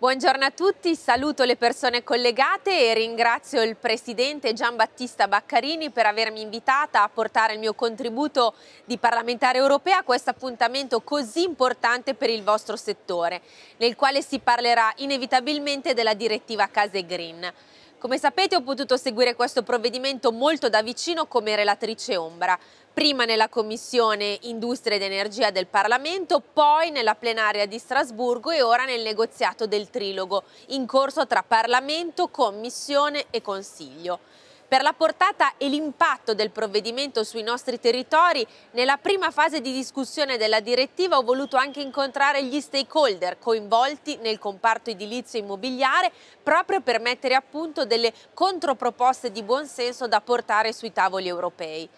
Buongiorno a tutti, saluto le persone collegate e ringrazio il Presidente Giambattista Baccarini per avermi invitata a portare il mio contributo di parlamentare europea a questo appuntamento così importante per il vostro settore, nel quale si parlerà inevitabilmente della direttiva Case Green. Come sapete ho potuto seguire questo provvedimento molto da vicino come relatrice ombra, prima nella Commissione Industria ed Energia del Parlamento, poi nella plenaria di Strasburgo e ora nel negoziato del trilogo, in corso tra Parlamento, Commissione e Consiglio. Per la portata e l'impatto del provvedimento sui nostri territori, nella prima fase di discussione della direttiva ho voluto anche incontrare gli stakeholder coinvolti nel comparto edilizio immobiliare proprio per mettere a punto delle controproposte di buonsenso da portare sui tavoli europei.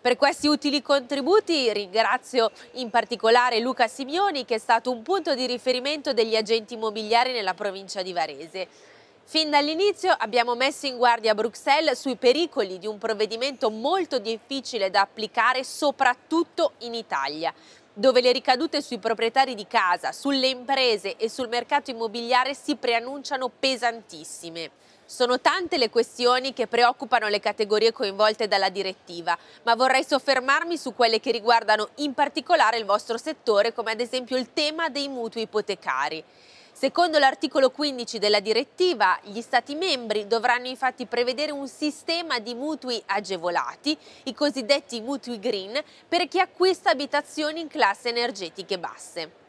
Per questi utili contributi ringrazio in particolare Luca Simioni che è stato un punto di riferimento degli agenti immobiliari nella provincia di Varese. Fin dall'inizio abbiamo messo in guardia Bruxelles sui pericoli di un provvedimento molto difficile da applicare soprattutto in Italia, dove le ricadute sui proprietari di casa, sulle imprese e sul mercato immobiliare si preannunciano pesantissime. Sono tante le questioni che preoccupano le categorie coinvolte dalla direttiva, ma vorrei soffermarmi su quelle che riguardano in particolare il vostro settore, come ad esempio il tema dei mutui ipotecari. Secondo l'articolo 15 della direttiva, gli Stati membri dovranno infatti prevedere un sistema di mutui agevolati, i cosiddetti mutui green, per chi acquista abitazioni in classe energetiche basse.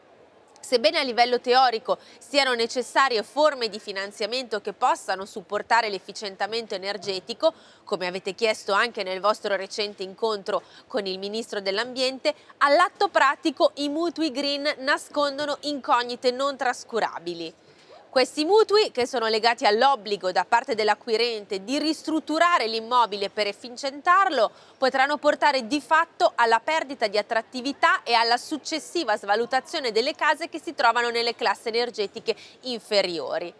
Sebbene a livello teorico siano necessarie forme di finanziamento che possano supportare l'efficientamento energetico, come avete chiesto anche nel vostro recente incontro con il Ministro dell'Ambiente, all'atto pratico i mutui green nascondono incognite non trascurabili. Questi mutui, che sono legati all'obbligo da parte dell'acquirente di ristrutturare l'immobile per efficientarlo, potranno portare di fatto alla perdita di attrattività e alla successiva svalutazione delle case che si trovano nelle classi energetiche inferiori.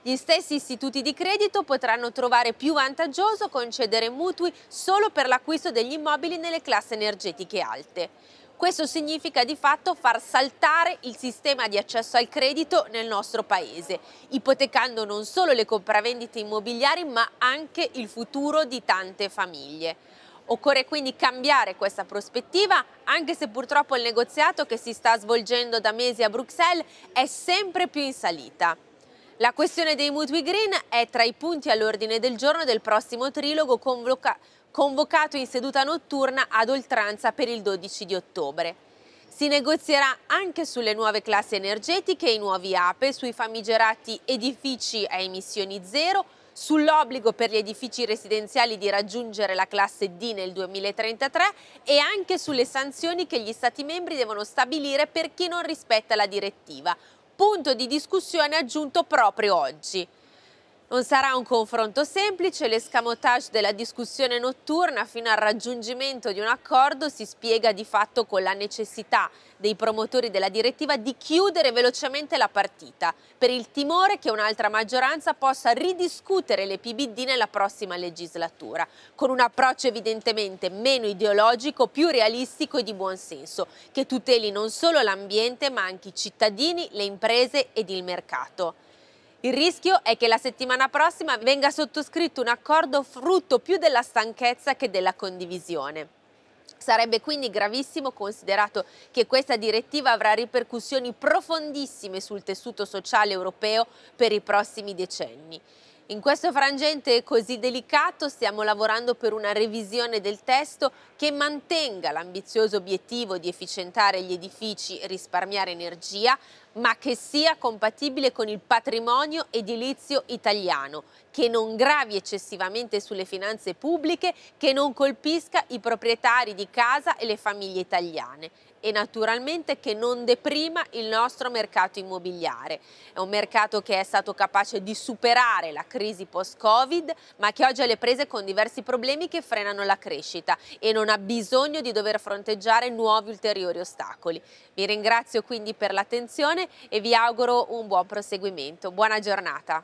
Gli stessi istituti di credito potranno trovare più vantaggioso concedere mutui solo per l'acquisto degli immobili nelle classi energetiche alte. Questo significa di fatto far saltare il sistema di accesso al credito nel nostro paese, ipotecando non solo le compravendite immobiliari ma anche il futuro di tante famiglie. Occorre quindi cambiare questa prospettiva, anche se purtroppo il negoziato che si sta svolgendo da mesi a Bruxelles è sempre più in salita. La questione dei mutui green è tra i punti all'ordine del giorno del prossimo trilogo convoca convocato in seduta notturna ad oltranza per il 12 di ottobre. Si negozierà anche sulle nuove classi energetiche e i nuovi APE, sui famigerati edifici a emissioni zero, sull'obbligo per gli edifici residenziali di raggiungere la classe D nel 2033 e anche sulle sanzioni che gli Stati membri devono stabilire per chi non rispetta la direttiva. Punto di discussione aggiunto proprio oggi. Non sarà un confronto semplice, l'escamotage della discussione notturna fino al raggiungimento di un accordo si spiega di fatto con la necessità dei promotori della direttiva di chiudere velocemente la partita, per il timore che un'altra maggioranza possa ridiscutere le PBD nella prossima legislatura, con un approccio evidentemente meno ideologico, più realistico e di buon senso, che tuteli non solo l'ambiente ma anche i cittadini, le imprese ed il mercato. Il rischio è che la settimana prossima venga sottoscritto un accordo frutto più della stanchezza che della condivisione. Sarebbe quindi gravissimo considerato che questa direttiva avrà ripercussioni profondissime sul tessuto sociale europeo per i prossimi decenni. In questo frangente così delicato stiamo lavorando per una revisione del testo che mantenga l'ambizioso obiettivo di efficientare gli edifici e risparmiare energia, ma che sia compatibile con il patrimonio edilizio italiano, che non gravi eccessivamente sulle finanze pubbliche, che non colpisca i proprietari di casa e le famiglie italiane e naturalmente che non deprima il nostro mercato immobiliare. È un mercato che è stato capace di superare la crisi post-Covid, ma che oggi ha le prese con diversi problemi che frenano la crescita e non ha bisogno di dover fronteggiare nuovi ulteriori ostacoli. Vi ringrazio quindi per l'attenzione e vi auguro un buon proseguimento. Buona giornata.